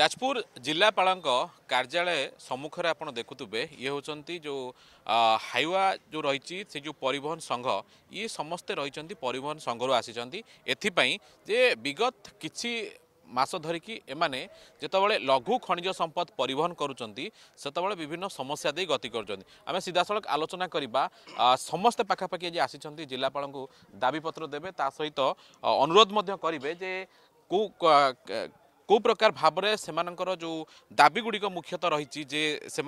ଯାଜପୁର ଜିଲ୍ଲାପାଳଙ୍କ କାର୍ଯ୍ୟାଳୟ ସମ୍ମୁଖରେ ଆପଣ ଦେଖୁଥିବେ ଇଏ ହେଉଛନ୍ତି ଯେଉଁ ହାଇୱା ଯେଉଁ ରହିଛି ସେ ଯେଉଁ ପରିବହନ ସଂଘ ଇଏ ସମସ୍ତେ ରହିଛନ୍ତି ପରିବହନ ସଂଘରୁ ଆସିଛନ୍ତି ଏଥିପାଇଁ ଯେ ବିଗତ କିଛି ମାସ ଧରିକି ଏମାନେ ଯେତେବେଳେ ଲଘୁ ଖଣିଜ ସମ୍ପଦ ପରିବହନ କରୁଛନ୍ତି ସେତେବେଳେ ବିଭିନ୍ନ ସମସ୍ୟା ଦେଇ ଗତି କରୁଛନ୍ତି ଆମେ ସିଧାସଳଖ ଆଲୋଚନା କରିବା ସମସ୍ତେ ପାଖାପାଖି ଆଜି ଆସିଛନ୍ତି ଜିଲ୍ଲାପାଳଙ୍କୁ ଦାବିପତ୍ର ଦେବେ ତା ସହିତ ଅନୁରୋଧ ମଧ୍ୟ କରିବେ ଯେ କେଉଁ কো প্রকার ভাবে সে যে দাবিগুড়ি মুখ্যত রয়েছে যে সে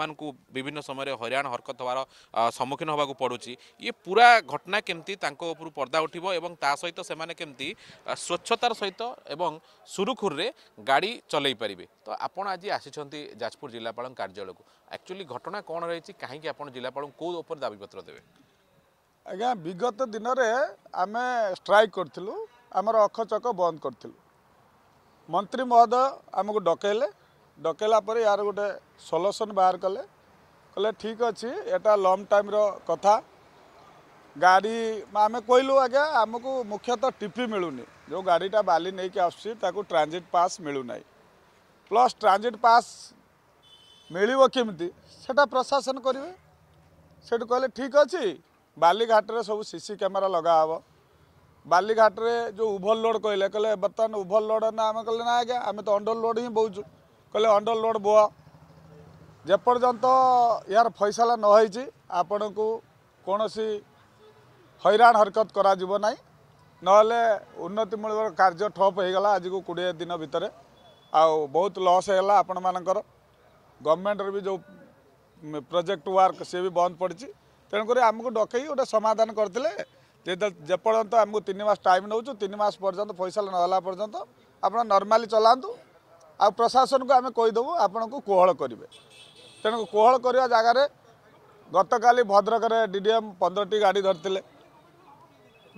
বিভিন্ন সময় হইরাণ হরকত হওয়ার সম্মুখীন হওয়া পড়ুছি ইয়ে পুরা ঘটনা কমিটি তাঁর উপর পর্দা উঠব এবং তা সহ সে কমিটি স্বচ্ছতার সহ এবং সুরুখুরে গাড়ি চলাই পারে তো আপনার আজ আসছেন যাজপুর জেলাপাল কার্যালয় একচুয়ালি ঘটনা কম রয়েছে কী আপনার জেলাপাল কেউ উপরে দাবিপত্র দেবে আজ্ঞা বিগত দিনরে আমি স্ট্রাইক করলু আমার অখচক বন্ধ করলু ମନ୍ତ୍ରୀ ମହୋଦୟ ଆମକୁ ଡକେଇଲେ ଡକେଇଲା ପରେ ଏହାର ଗୋଟେ ସଲ୍ୟୁସନ୍ ବାହାର କଲେ କହିଲେ ଠିକ୍ ଅଛି ଏଇଟା ଲଙ୍ଗ ଟାଇମ୍ର କଥା ଗାଡ଼ି ଆମେ କହିଲୁ ଆଜ୍ଞା ଆମକୁ ମୁଖ୍ୟତଃ ଟିପି ମିଳୁନି ଯେଉଁ ଗାଡ଼ିଟା ବାଲି ନେଇକି ଆସୁଛି ତାକୁ ଟ୍ରାଞ୍ଜିଟ୍ ପାସ୍ ମିଳୁନାହିଁ ପ୍ଲସ୍ ଟ୍ରାଞ୍ଜିଟ୍ ପାସ୍ ମିଳିବ କେମିତି ସେଇଟା ପ୍ରଶାସନ କରିବେ ସେଠୁ କହିଲେ ଠିକ୍ ଅଛି ବାଲିଘାଟରେ ସବୁ ସି ସି କ୍ୟାମେରା ଲଗା ହେବ ବାଲିଘାଟରେ ଯେଉଁ ଓଭରଲୋଡ଼ କହିଲେ କହିଲେ ବର୍ତ୍ତମାନ ଓଭରଲୋଡ଼ ନା ଆମେ କହିଲେ ନା ଆଜ୍ଞା ଆମେ ତ ଅଣ୍ଡରଲୋଡ଼ ହିଁ ବୋହୁଛୁ କହିଲେ ଅଣ୍ଡରଲୋଡ଼ ବୋହ ଯେପର୍ଯ୍ୟନ୍ତ ଏହାର ଫଇସଲା ନ ହୋଇଛି ଆପଣଙ୍କୁ କୌଣସି ହଇରାଣ ହରକତ କରାଯିବ ନାହିଁ ନହେଲେ ଉନ୍ନତିମୂଳକ କାର୍ଯ୍ୟ ଠପ୍ ହୋଇଗଲା ଆଜିକୁ କୋଡ଼ିଏ ଦିନ ଭିତରେ ଆଉ ବହୁତ ଲସ୍ ହେଇଗଲା ଆପଣମାନଙ୍କର ଗଭର୍ଣ୍ଣମେଣ୍ଟର ବି ଯେଉଁ ପ୍ରୋଜେକ୍ଟ ୱାର୍କ ସିଏ ବି ବନ୍ଦ ପଡ଼ିଛି ତେଣୁକରି ଆମକୁ ଡକେଇ ଗୋଟେ ସମାଧାନ କରିଥିଲେ ଯେପର୍ଯ୍ୟନ୍ତ ଆମକୁ ତିନି ମାସ ଟାଇମ୍ ନେଉଛୁ ତିନି ମାସ ପର୍ଯ୍ୟନ୍ତ ଫଇସଲା ନହେଲା ପର୍ଯ୍ୟନ୍ତ ଆପଣ ନର୍ମାଲି ଚଲାନ୍ତୁ ଆଉ ପ୍ରଶାସନକୁ ଆମେ କହିଦେବୁ ଆପଣଙ୍କୁ କୋହଳ କରିବେ ତେଣୁ କୋହଳ କରିବା ଜାଗାରେ ଗତକାଲି ଭଦ୍ରକରେ ଡି ଡି ଏମ୍ ପନ୍ଦରଟି ଗାଡ଼ି ଧରିଥିଲେ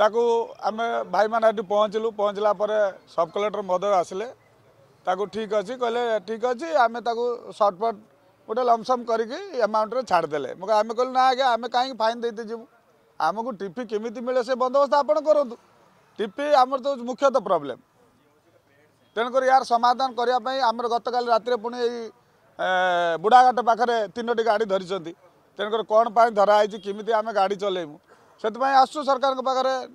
ତାକୁ ଆମେ ଭାଇମାନେ ଏଠି ପହଞ୍ଚିଲୁ ପହଞ୍ଚିଲା ପରେ ସବ୍ କଲେକ୍ଟର ମହୋଦୟ ଆସିଲେ ତାକୁ ଠିକ୍ ଅଛି କହିଲେ ଠିକ୍ ଅଛି ଆମେ ତାକୁ ସର୍ଟଫଟ୍ ଗୋଟେ ଲମ୍ସମ୍ କରିକି ଏମାଉଣ୍ଟରେ ଛାଡ଼ିଦେଲେ ମୁଁ ଆମେ କହିଲୁ ନା ଆଜ୍ଞା ଆମେ କାହିଁକି ଫାଇନ୍ ଦେଇତେ ଯିବୁ टि केमि मिलेस बन्दोबस्त आउँछु टिफि आम्य प्रोब्लेम तेणुक यार समाधान गतकाति बुढाघाट पाखर तिनटी गाडी धरि तेणुकै धराहै केमि आम गाडी चलैबु त्यतिपु सरकार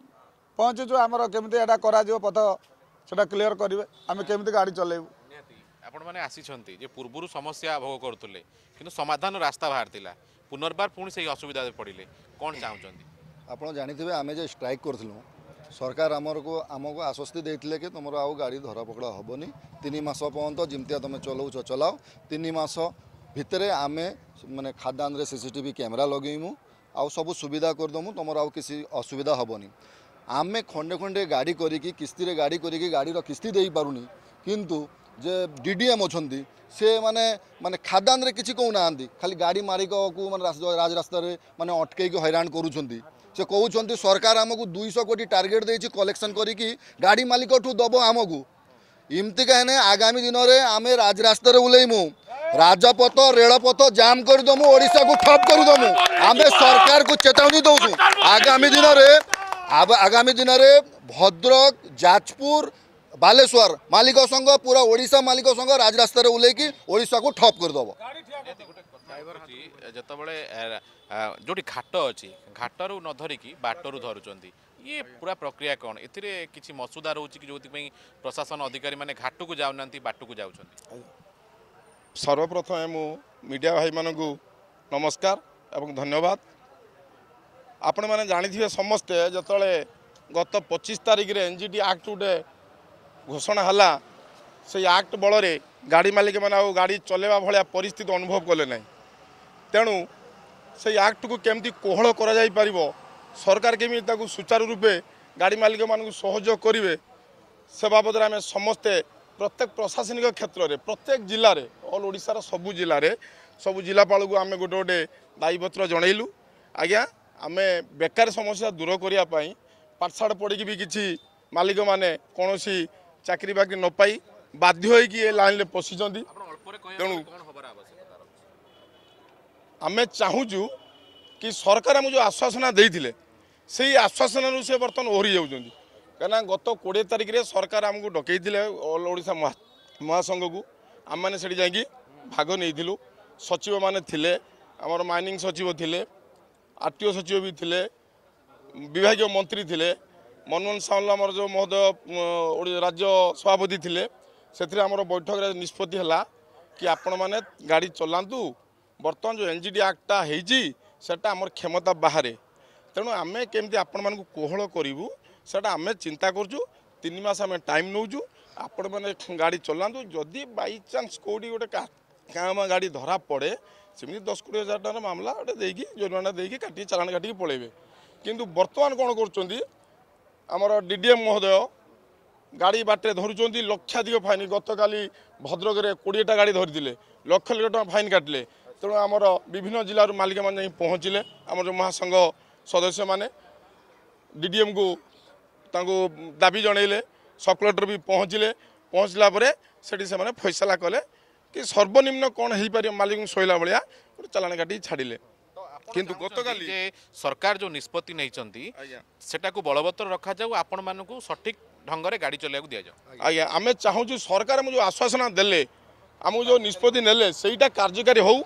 पहचिचु आमि एउटा पदस क्लियर गरे के गाडी चलैबु आसि पूर्वहरू समस्या भोग गर्ुले समाधान रास्था पुनर्बार पछि असुविधा पडि चाहन्छ ଆପଣ ଜାଣିଥିବେ ଆମେ ଯେ ଷ୍ଟ୍ରାଇକ୍ କରିଥିଲୁ ସରକାର ଆମକୁ ଆମକୁ ଆଶ୍ୱସ୍ତି ଦେଇଥିଲେ କି ତୁମର ଆଉ ଗାଡ଼ି ଧରାପକଡ଼ା ହେବନି ତିନି ମାସ ପର୍ଯ୍ୟନ୍ତ ଯେମିତିଆ ତୁମେ ଚଲାଉଛ ଚଲାଅ ତିନି ମାସ ଭିତରେ ଆମେ ମାନେ ଖାଦାନରେ ସି ସି ଟିଭି କ୍ୟାମେରା ଲଗେଇମୁ ଆଉ ସବୁ ସୁବିଧା କରିଦେମୁ ତୁମର ଆଉ କିଛି ଅସୁବିଧା ହେବନି ଆମେ ଖଣ୍ଡେ ଖଣ୍ଡେ ଗାଡ଼ି କରିକି କିସ୍ତିରେ ଗାଡ଼ି କରିକି ଗାଡ଼ିର କିସ୍ତି ଦେଇପାରୁନି କିନ୍ତୁ ଯେ ଡି ଡି ଏମ୍ ଅଛନ୍ତି ସେ ମାନେ ମାନେ ଖାଦାନରେ କିଛି କହୁନାହାନ୍ତି ଖାଲି ଗାଡ଼ି ମାଲିକକୁ ମାନେ ରାଜରାସ୍ତାରେ ମାନେ ଅଟକେଇକି ହଇରାଣ କରୁଛନ୍ତି সে কৌন সরকার আমাকে দুইশো কোটি টার্গেট দিয়েছি কলেকশন করি গাড়ি মালিকঠু দেব আমাকে এমতি কেন আগামী দিনের আমি রাজরাস্তার ওলাইমু রাজপথ রেলপথ জাম করে দমু ওড়শা কু ঠপ করে দমু আমি সরকার কু চেতাবনী দৌছু আগামী দিনের আগামী দিনের ভদ্রক যাজপুর ବାଲେଶ୍ୱର ମାଲିକ ସଂଘ ପୁରା ଓଡ଼ିଶା ମାଲିକ ସଂଘ ରାଜରାସ୍ତାରେ ଓହ୍ଲେଇକି ଓଡ଼ିଶାକୁ ଠପ୍ କରିଦେବ ଯେତେବେଳେ ଯେଉଁଠି ଘାଟ ଅଛି ଘାଟରୁ ନ ଧରିକି ବାଟରୁ ଧରୁଛନ୍ତି ଇଏ ପୁରା ପ୍ରକ୍ରିୟା କ'ଣ ଏଥିରେ କିଛି ମସୁଦା ରହୁଛି କି ଯେଉଁଥିପାଇଁ ପ୍ରଶାସନ ଅଧିକାରୀମାନେ ଘାଟକୁ ଯାଉନାହାନ୍ତି ବାଟକୁ ଯାଉଛନ୍ତି ସର୍ବପ୍ରଥମେ ମୁଁ ମିଡ଼ିଆ ଭାଇମାନଙ୍କୁ ନମସ୍କାର ଏବଂ ଧନ୍ୟବାଦ ଆପଣମାନେ ଜାଣିଥିବେ ସମସ୍ତେ ଯେତେବେଳେ ଗତ ପଚିଶ ତାରିଖରେ ଏନ୍ ଜି ଟି ଆକ୍ଟ ଗୋଟେ ଘୋଷଣା ହେଲା ସେଇ ଆକ୍ଟ ବଳରେ ଗାଡ଼ି ମାଲିକମାନେ ଆଉ ଗାଡ଼ି ଚଲାଇବା ଭଳିଆ ପରିସ୍ଥିତି ଅନୁଭବ କଲେ ନାହିଁ ତେଣୁ ସେଇ ଆକ୍ଟକୁ କେମିତି କୋହଳ କରାଯାଇପାରିବ ସରକାର କେମିତି ତାକୁ ସୁଚାରୁ ରୂପେ ଗାଡ଼ି ମାଲିକମାନଙ୍କୁ ସହଯୋଗ କରିବେ ସେ ବାବଦରେ ଆମେ ସମସ୍ତେ ପ୍ରତ୍ୟେକ ପ୍ରଶାସନିକ କ୍ଷେତ୍ରରେ ପ୍ରତ୍ୟେକ ଜିଲ୍ଲାରେ ଅଲ୍ ଓଡ଼ିଶାର ସବୁ ଜିଲ୍ଲାରେ ସବୁ ଜିଲ୍ଲାପାଳକୁ ଆମେ ଗୋଟେ ଗୋଟେ ଦାୟୀପତ୍ର ଜଣାଇଲୁ ଆଜ୍ଞା ଆମେ ବେକାରୀ ସମସ୍ୟା ଦୂର କରିବା ପାଇଁ ପାଠଶାଠ ପଢ଼ିକି ବି କିଛି ମାଲିକମାନେ କୌଣସି ଚାକିରି ବାକିରି ନ ପାଇ ବାଧ୍ୟ ହୋଇକି ଏ ଲାଇନ୍ରେ ପଶିଛନ୍ତି ତେଣୁ ଆମେ ଚାହୁଁଛୁ କି ସରକାର ଆମକୁ ଯେଉଁ ଆଶ୍ୱାସନା ଦେଇଥିଲେ ସେଇ ଆଶ୍ୱାସନାରୁ ସେ ବର୍ତ୍ତମାନ ଓହରି ଯାଉଛନ୍ତି କାହିଁକିନା ଗତ କୋଡ଼ିଏ ତାରିଖରେ ସରକାର ଆମକୁ ଡକେଇଥିଲେ ଅଲ୍ ଓଡ଼ିଶା ମହାସଂଘକୁ ଆମମାନେ ସେଠି ଯାଇକି ଭାଗ ନେଇଥିଲୁ ସଚିବମାନେ ଥିଲେ ଆମର ମାଇନିଂ ସଚିବ ଥିଲେ ଆର୍ ଟି ଓ ସଚିବ ବି ଥିଲେ ବିଭାଗୀୟ ମନ୍ତ୍ରୀ ଥିଲେ ମନମୋହନ ସାମଲ ଆମର ଯେଉଁ ମହୋଦୟ ରାଜ୍ୟ ସଭାପତି ଥିଲେ ସେଥିରେ ଆମର ବୈଠକରେ ନିଷ୍ପତ୍ତି ହେଲା କି ଆପଣମାନେ ଗାଡ଼ି ଚଲାନ୍ତୁ ବର୍ତ୍ତମାନ ଯେଉଁ ଏନ୍ ଜି ଡି ଆକ୍ଟଟା ହେଇଛି ସେଟା ଆମର କ୍ଷମତା ବାହାରେ ତେଣୁ ଆମେ କେମିତି ଆପଣମାନଙ୍କୁ କୋହଳ କରିବୁ ସେଟା ଆମେ ଚିନ୍ତା କରୁଛୁ ତିନି ମାସ ଆମେ ଟାଇମ୍ ନେଉଛୁ ଆପଣମାନେ ଗାଡ଼ି ଚଲାନ୍ତୁ ଯଦି ବାଇଚାନ୍ସ କେଉଁଠି ଗୋଟେ କାଁ ଗାଡ଼ି ଧରା ପଡ଼େ ସେମିତି ଦଶ କୋଡ଼ିଏ ହଜାର ଟଙ୍କାର ମାମଲା ଗୋଟେ ଦେଇକି ଜୋରିମାନା ଦେଇକି କାଟିକି ଚାଲାଣ କାଟିକି ପଳେଇବେ କିନ୍ତୁ ବର୍ତ୍ତମାନ କ'ଣ କରୁଛନ୍ତି আমার ডিডিএম মহোদয় গাড়ি বাটে ধরুচ্ছেন লক্ষাধিক ফাইন গতকালি ভদ্রকরে কোড়িয়েটা গাড়ি ধরিলে লক্ষ লক্ষ টাকা ফাইন কাটলে তেমন আমার বিভিন্ন জেলার মালিক মানে যাই পৌঁছলে আমার যে মহাসংঘ সদস্য মানে ডিডিএম কু তা দাবি জনাইলে সকলেটর বি পৌঁছলে পৌঁছলা পরে সেটি সে ফসলা কলে কি সর্বনিম্ন কোণ হয়ে পার মালিক শোলা ভাগ চালাণ কাটি ছাড়লে কিন্তু গতকালি যে সরকার যে নিষ্পতি নেইছেন সেটা বলবত্তর রখা যাও আপন মানুষ সঠিক ঢঙ্গরে গাড়ি চলাইব দিয়া যাও আজ্ঞা আমি চাহুছু সরকার আমি যে আশ্বাসনা দেলে আমি যে নিষ্পতি নেলে সেইটা কার্যকারী হোক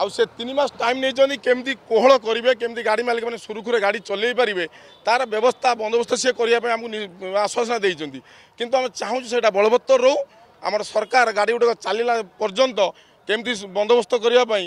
ଆଉ ସେ ତିନି ମାସ ଟାଇମ୍ ନେଇଛନ୍ତି କେମିତି କୋହଳ କରିବେ କେମିତି ଗାଡ଼ି ମାଲିକମାନେ ସୁରୁଖୁରୁରେ ଗାଡ଼ି ଚଲେଇ ପାରିବେ ତା'ର ବ୍ୟବସ୍ଥା ବନ୍ଦୋବସ୍ତ ସିଏ କରିବା ପାଇଁ ଆମକୁ ଆଶ୍ୱାସନା ଦେଇଛନ୍ତି କିନ୍ତୁ ଆମେ ଚାହୁଁଛୁ ସେଇଟା ବଳବତ୍ତର ରହୁ ଆମର ସରକାର ଗାଡ଼ି ଗୁଡ଼ିକ ଚାଲିଲା ପର୍ଯ୍ୟନ୍ତ କେମିତି ବନ୍ଦୋବସ୍ତ କରିବା ପାଇଁ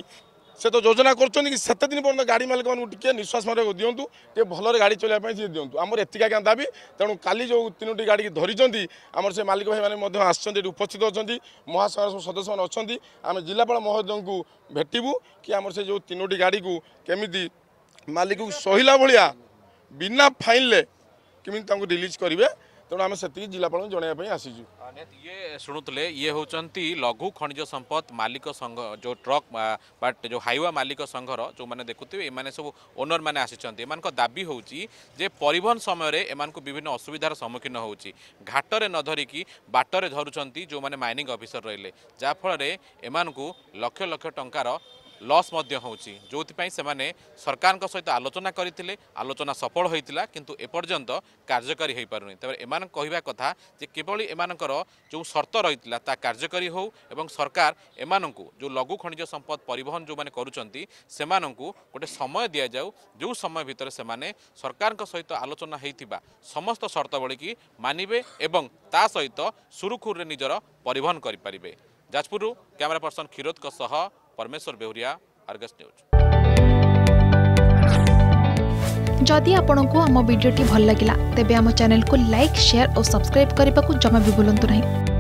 ସେ ତ ଯୋଜନା କରୁଛନ୍ତି କି ସେତେ ଦିନ ପର୍ଯ୍ୟନ୍ତ ଗାଡ଼ି ମାଲିକମାନଙ୍କୁ ଟିକିଏ ନିଶ୍ୱାସ ମାରିବାକୁ ଦିଅନ୍ତୁ ଟିକିଏ ଭଲରେ ଗାଡ଼ି ଚଲାଇବା ପାଇଁ ସିଏ ଦିଅନ୍ତୁ ଆମର ଏତିକି ଆଜ୍ଞା ଦାବି ତେଣୁ କାଲି ଯେଉଁ ତିନୋଟି ଗାଡ଼ିକି ଧରିଛନ୍ତି ଆମର ସେ ମାଲିକ ଭାଇମାନେ ମଧ୍ୟ ଆସିଛନ୍ତି ଏଠି ଉପସ୍ଥିତ ଅଛନ୍ତି ମହାସଭାର ସବୁ ସଦସ୍ୟମାନେ ଅଛନ୍ତି ଆମେ ଜିଲ୍ଲାପାଳ ମହୋଦୟଙ୍କୁ ଭେଟିବୁ କି ଆମର ସେ ଯେଉଁ ତିନୋଟି ଗାଡ଼ିକୁ କେମିତି ମାଲିକକୁ ସହିଲା ଭଳିଆ ବିନା ଫାଇନ୍ରେ କେମିତି ତାଙ୍କୁ ରିଲିଜ୍ କରିବେ तिमी जिल्लापाल जाँदै आइसु ये इणुले ये हौँ लघु खनिज सम्पत्त मालिक संघ जो ट्रक्वा मालिक संघ र जो देखुथ्यो एउन म आसिको दाबी जे परिवहन समय विभिन्न असुविधार सम्मुखीन हौ घाटर नधरिक बाटो धरुरी जो माइनिंग अफिसर रहे जहाँफै म लक्ष लक्ष ଲସ୍ ମଧ୍ୟ ହେଉଛି ଯେଉଁଥିପାଇଁ ସେମାନେ ସରକାରଙ୍କ ସହିତ ଆଲୋଚନା କରିଥିଲେ ଆଲୋଚନା ସଫଳ ହୋଇଥିଲା କିନ୍ତୁ ଏପର୍ଯ୍ୟନ୍ତ କାର୍ଯ୍ୟକାରୀ ହୋଇପାରୁନି ତେବେ ଏମାନେ କହିବା କଥା ଯେ କିଭଳି ଏମାନଙ୍କର ଯେଉଁ ସର୍ତ୍ତ ରହିଥିଲା ତାହା କାର୍ଯ୍ୟକାରୀ ହେଉ ଏବଂ ସରକାର ଏମାନଙ୍କୁ ଯେଉଁ ଲଘୁ ଖଣିଜ ସମ୍ପଦ ପରିବହନ ଯେଉଁମାନେ କରୁଛନ୍ତି ସେମାନଙ୍କୁ ଗୋଟେ ସମୟ ଦିଆଯାଉ ଯେଉଁ ସମୟ ଭିତରେ ସେମାନେ ସରକାରଙ୍କ ସହିତ ଆଲୋଚନା ହୋଇଥିବା ସମସ୍ତ ସର୍ତ୍ତବଳୀକି ମାନିବେ ଏବଂ ତା ସହିତ ସୁରୁଖୁରୁରେ ନିଜର ପରିବହନ କରିପାରିବେ ଯାଜପୁରରୁ କ୍ୟାମେରା ପର୍ସନ୍ କ୍ଷୀରୋଦଙ୍କ ସହ परमेश्वर बेहुरिया अर्गस न्यूज जदि आपण को आम भिडी भल लगा तेब आम को लाइक सेयार और सब्सक्राइब करने को जमा भी बुलां नहीं